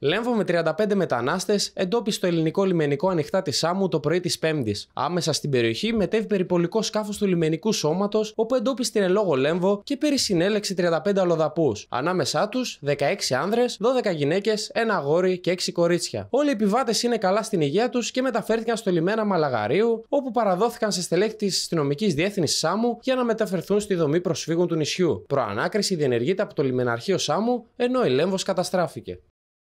Λέμβο με 35 μετανάστε εντόπισε το ελληνικό λιμενικό ανοιχτά τη Σάμου το πρωί της Πέμπτης. Άμεσα στην περιοχή μετέβει περιπολικό σκάφος του λιμενικού σώματος, όπου εντόπισε την ελόγω Λέμβο και περισυνέλεξε 35 αλλοδαπού. Ανάμεσά τους 16 άνδρε, 12 γυναίκες, ένα αγόρι και 6 κορίτσια. Όλοι οι επιβάτες είναι καλά στην υγεία τους και μεταφέρθηκαν στο λιμένα Μαλαγαρίου, όπου παραδόθηκαν σε στελέχη της αστυνομικής διεύθυνσης Σάμου για να μεταφερθούν στη δομή προσφύγων του νησιού. Προανάκριση διενεργείται από το λιμεναρχείο Σάμου, ενώ η Λέμβος καταστράφηκε.